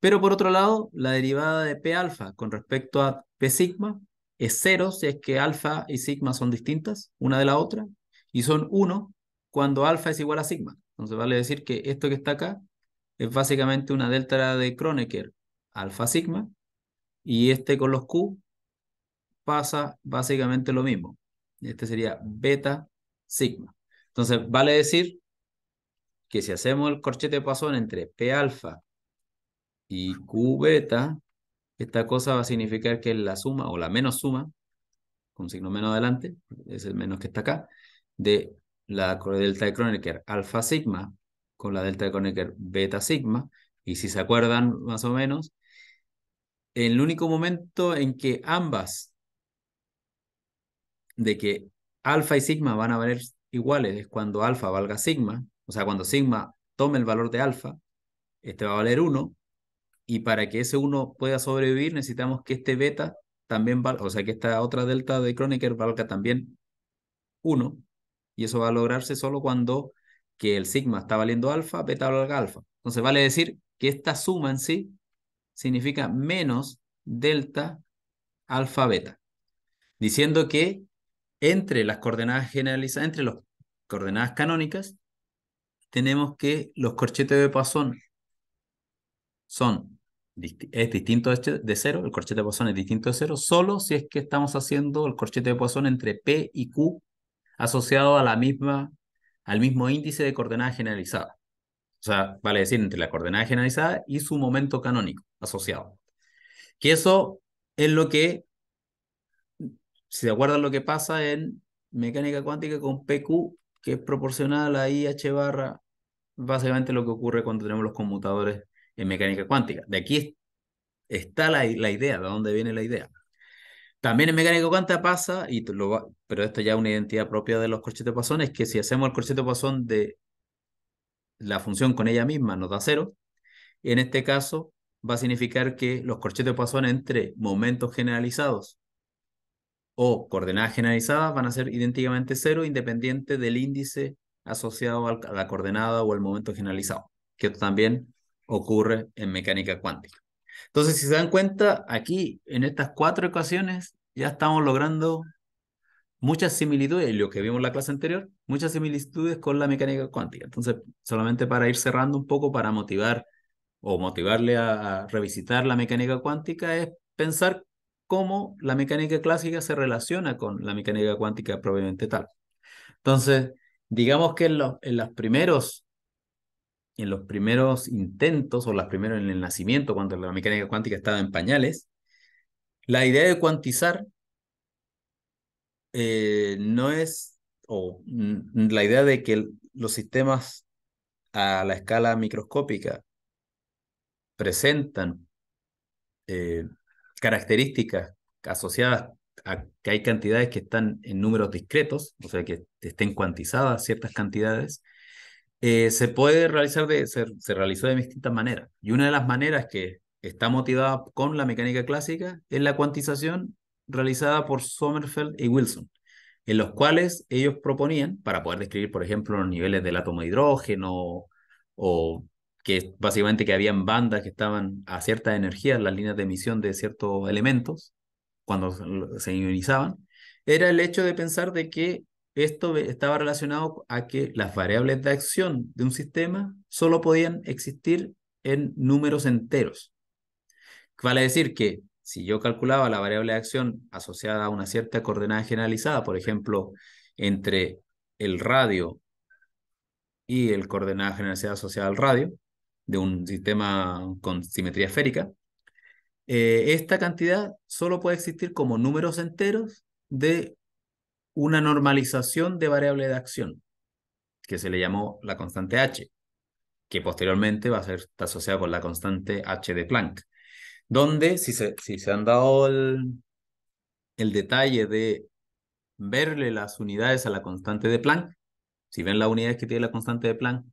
pero por otro lado, la derivada de P alfa con respecto a P sigma es cero si es que alfa y sigma son distintas una de la otra y son uno cuando alfa es igual a sigma. Entonces vale decir que esto que está acá es básicamente una delta de Kronecker alfa sigma y este con los Q pasa básicamente lo mismo. Este sería beta sigma. Entonces vale decir que si hacemos el corchete pasón entre P alfa y ah. Q beta, esta cosa va a significar que es la suma o la menos suma, con signo menos adelante, es el menos que está acá, de la delta de Kronecker alfa sigma con la delta de Kronecker beta sigma. Y si se acuerdan más o menos, el único momento en que ambas, de que alfa y sigma van a valer iguales, es cuando alfa valga sigma o sea, cuando sigma tome el valor de alfa, este va a valer 1, y para que ese 1 pueda sobrevivir necesitamos que este beta también valga, o sea, que esta otra delta de Kronecker valga también 1, y eso va a lograrse solo cuando que el sigma está valiendo alfa, beta valga alfa. Entonces vale decir que esta suma en sí significa menos delta alfa beta, diciendo que entre las coordenadas generalizadas, entre las coordenadas canónicas, tenemos que los corchetes de pasón son es distinto de cero, el corchete de Poisson es distinto de cero, solo si es que estamos haciendo el corchete de Poisson entre P y Q asociado a la misma, al mismo índice de coordenada generalizada. O sea, vale decir, entre la coordenada generalizada y su momento canónico asociado. Que eso es lo que, si se acuerdan lo que pasa en mecánica cuántica con PQ, que es proporcional a IH barra básicamente lo que ocurre cuando tenemos los conmutadores en mecánica cuántica. De aquí está la, idea, de dónde viene la idea. También en mecánica cuántica pasa, y lo va, pero esto ya es una identidad propia de los corchetes pasón, es que si hacemos el corchete pasón de la función con ella misma nos da cero, en este caso va a significar que los corchetes pasón entre momentos generalizados o coordenadas generalizadas van a ser idénticamente cero independiente del índice asociado a la coordenada o al momento generalizado, que también ocurre en mecánica cuántica. Entonces, si se dan cuenta, aquí en estas cuatro ecuaciones ya estamos logrando muchas similitudes, lo que vimos en la clase anterior, muchas similitudes con la mecánica cuántica. Entonces, solamente para ir cerrando un poco, para motivar o motivarle a, revisitar la mecánica cuántica, es pensar cómo la mecánica clásica se relaciona con la mecánica cuántica propiamente tal. Entonces, Digamos que en, en los primeros en los primeros intentos o los primeros en el nacimiento, cuando la mecánica cuántica estaba en pañales, la idea de cuantizar eh, no es, o mm, la idea de que los sistemas a la escala microscópica presentan eh, características asociadas que hay cantidades que están en números discretos, o sea, que estén cuantizadas ciertas cantidades, eh, se puede realizar de, se, realizó de distintas maneras. Y una de las maneras que está motivada con la mecánica clásica es la cuantización realizada por Sommerfeld y Wilson, en los cuales ellos proponían, para poder describir, por ejemplo, los niveles del átomo de hidrógeno o que básicamente que habían bandas que estaban a ciertas energías, las líneas de emisión de ciertos elementos, cuando se ionizaban, era el hecho de pensar de que esto estaba relacionado a que las variables de acción de un sistema solo podían existir en números enteros. Vale decir que si yo calculaba la variable de acción asociada a una cierta coordenada generalizada, por ejemplo, entre el radio y el coordenada generalizada asociada al radio, de un sistema con simetría esférica, eh, esta cantidad solo puede existir como números enteros de una normalización de variable de acción, que se le llamó la constante H, que posteriormente va a ser asociada con la constante H de Planck, donde si se, si se han dado el, el detalle de verle las unidades a la constante de Planck, si ven las unidades que tiene la constante de Planck,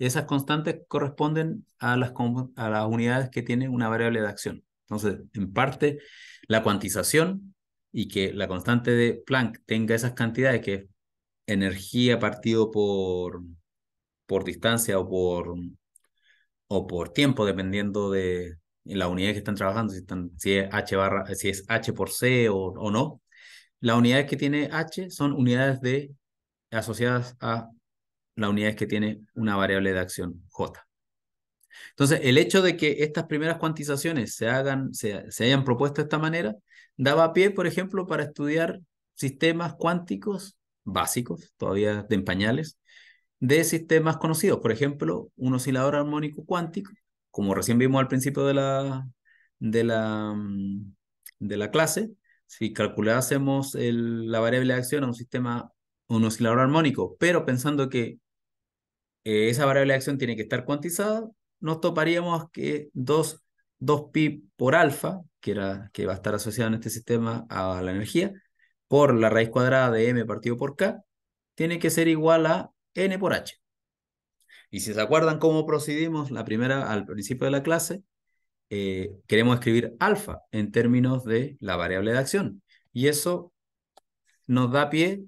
esas constantes corresponden a las, a las unidades que tienen una variable de acción. Entonces, en parte, la cuantización y que la constante de Planck tenga esas cantidades que es energía partido por, por distancia o por, o por tiempo, dependiendo de la unidad que están trabajando, si, si es H si es H por C o, o no. Las unidades que tiene H son unidades de asociadas a la unidad es que tiene una variable de acción J. Entonces, el hecho de que estas primeras cuantizaciones se, hagan, se, hayan propuesto de esta manera, daba pie, por ejemplo, para estudiar sistemas cuánticos básicos, todavía de empañales, de sistemas conocidos. Por ejemplo, un oscilador armónico cuántico, como recién vimos al principio de la, de la, mm, de la clase, si calculásemos la variable de acción a un sistema, un oscilador armónico, pero pensando que eh, esa variable de acción tiene que estar cuantizada, nos toparíamos que 2, 2 pi por alfa, que, era, que va a estar asociado en este sistema a la energía, por la raíz cuadrada de m partido por k, tiene que ser igual a n por h. Y si se acuerdan cómo procedimos la primera al principio de la clase, eh, queremos escribir alfa en términos de la variable de acción. Y eso nos da pie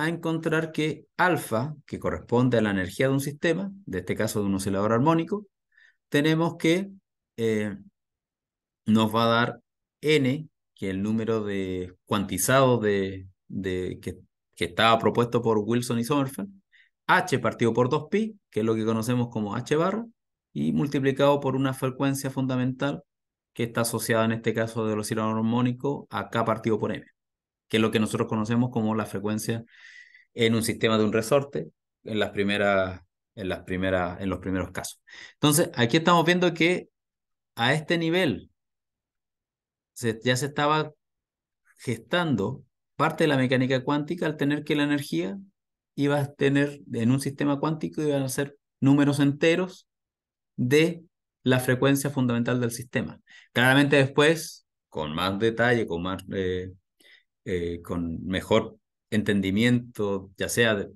a encontrar que alfa, que corresponde a la energía de un sistema, de este caso de un oscilador armónico, tenemos que eh, nos va a dar n, que es el número de cuantizado de, que, estaba propuesto por Wilson y Sommerfeld, h partido por 2pi, que es lo que conocemos como h barra, y multiplicado por una frecuencia fundamental que está asociada en este caso del oscilador armónico a k partido por m que es lo que nosotros conocemos como la frecuencia en un sistema de un resorte en las primeras en los primeros casos. Entonces, aquí estamos viendo que a este nivel ya se estaba gestando parte de la mecánica cuántica al tener que la energía iba a tener en un sistema cuántico iban a ser números enteros de la frecuencia fundamental del sistema. Claramente después, con más detalle, con más eh, eh, con mejor entendimiento, ya sea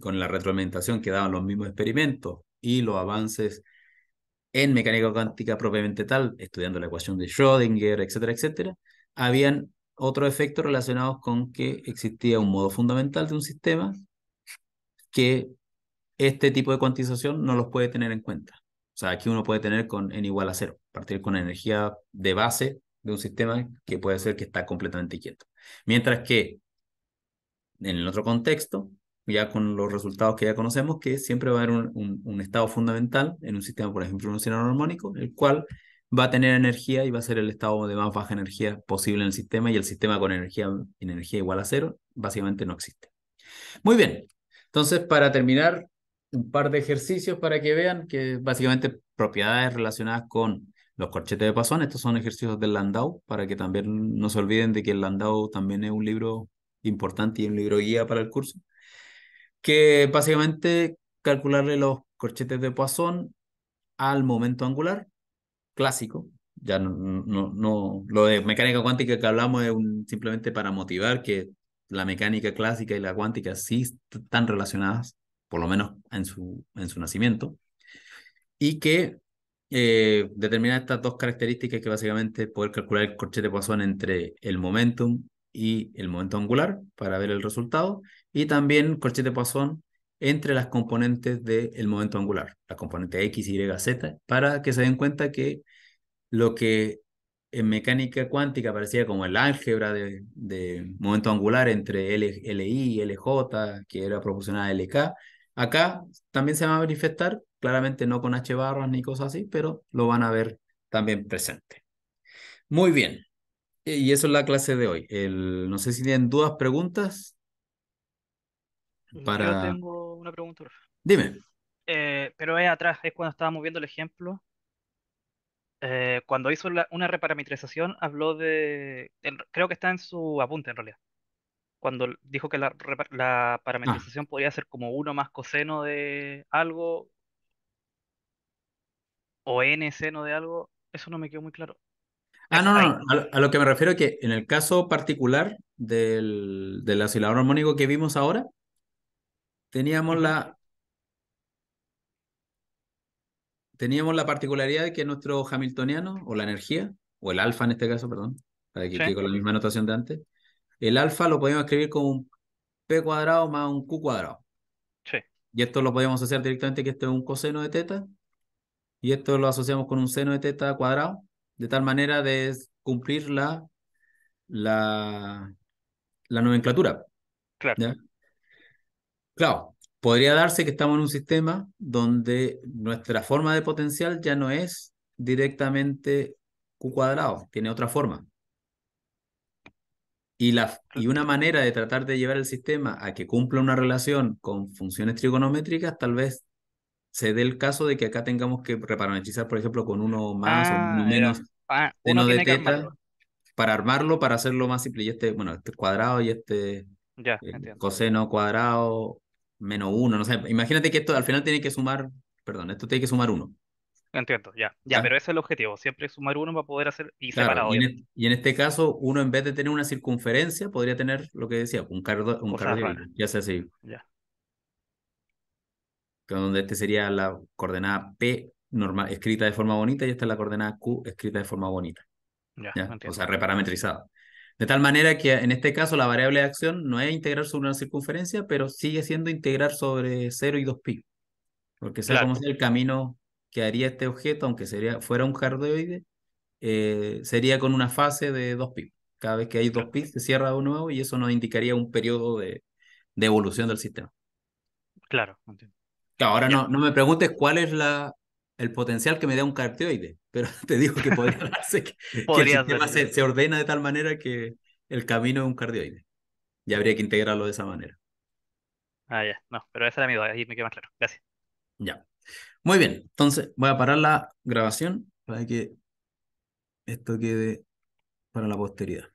con la retroalimentación que daban los mismos experimentos y los avances en mecánica cuántica propiamente tal, estudiando la ecuación de Schrödinger, etcétera, etcétera, habían otros efectos relacionados con que existía un modo fundamental de un sistema que este tipo de cuantización no los puede tener en cuenta. O sea, aquí uno puede tener con n igual a cero, partir con energía de base de un sistema que puede ser que está completamente quieto. Mientras que en el otro contexto, ya con los resultados que ya conocemos, que siempre va a haber un, un, estado fundamental en un sistema, por ejemplo, un sistema armónico, el cual va a tener energía y va a ser el estado de más baja energía posible en el sistema y el sistema con energía, energía igual a cero básicamente no existe. Muy bien, entonces para terminar, un par de ejercicios para que vean que básicamente propiedades relacionadas con los corchetes de pasón, estos son ejercicios del Landau, para que también no se olviden de que el Landau también es un libro importante y un libro guía para el curso, que básicamente calcularle los corchetes de Poisson al momento angular clásico. Ya no, no, lo de mecánica cuántica que hablamos es simplemente para motivar que la mecánica clásica y la cuántica sí están relacionadas, por lo menos en su, en su nacimiento, y que eh, determinar estas dos características que básicamente poder calcular el corchete Poisson entre el momentum y el momento angular para ver el resultado y también corchete Poisson entre las componentes del momento angular, la componente X, Y, Z, para que se den cuenta que lo que en mecánica cuántica parecía como el álgebra de, momento angular entre L, y LJ, que era proporcional a LK, Acá también se va a manifestar, claramente no con H barras ni cosas así, pero lo van a ver también presente. Muy bien. Y eso es la clase de hoy. El, no sé si tienen dudas, preguntas. Yo tengo una pregunta. Dime. Eh, pero es atrás, es cuando estábamos viendo el ejemplo. Eh, cuando hizo una reparametrización, habló de. creo que está en su apunte en realidad cuando dijo que la, ah. parametrización podía ser como 1 más coseno de algo o n seno de algo, eso no me quedó muy claro. Ah, no, no, A, lo que me refiero es que en el caso particular del, del oscilador armónico que vimos ahora, teníamos la, teníamos la particularidad de que nuestro hamiltoniano, o la energía, o el alfa en este caso, perdón, para que con la misma notación de antes, el alfa lo podemos escribir como un p cuadrado más un q cuadrado. Sí. Y esto lo podemos asociar directamente que esto es un coseno de teta. Y esto lo asociamos con un seno de teta cuadrado. De tal manera de cumplir la, la, la nomenclatura. Claro. Claro, podría darse que estamos en un sistema donde nuestra forma de potencial ya no es directamente q cuadrado, tiene otra forma. Y, y una manera de tratar de llevar el sistema a que cumpla una relación con funciones trigonométricas, tal vez se dé el caso de que acá tengamos que reparametrizar, por ejemplo, con uno más o ah, menos ah, de teta para armarlo, para hacerlo más simple. Y este, bueno, este cuadrado y este ya, eh, coseno cuadrado menos uno, no sé. Imagínate que esto al final tiene que sumar, perdón, esto tiene que sumar uno. Entiendo, ya, ya, pero ese es el objetivo, siempre sumar uno para poder hacer y separado. Y en, este caso, uno en vez de tener una circunferencia, podría tener lo que decía, un cargo un ya sea así. Ya. Donde este sería la coordenada P normal, escrita de forma bonita y esta es la coordenada Q escrita de forma bonita. Ya, ¿Ya? O sea, reparametrizada. De tal manera que en este caso la variable de acción no es integrar sobre una circunferencia, pero sigue siendo integrar sobre 0 y 2pi. Porque sea como sea el camino que haría este objeto, aunque sería, fuera un cardioide, eh, sería con una fase de 2 pi. Cada vez que hay 2 pi se cierra uno nuevo y eso nos indicaría un periodo de, evolución del sistema. Claro, entiendo. ahora no, no, me preguntes cuál es la, el potencial que me da un cardioide, pero *laughs* te digo que podría *laughs* darse que, el sistema se, ordena de tal manera que el camino es un cardioide. Y habría que integrarlo de esa manera. Ah, ya, no, pero esa era mi duda, ahí me queda más claro. Gracias. Ya. Muy bien, entonces voy a parar la grabación para que esto quede para la posteridad.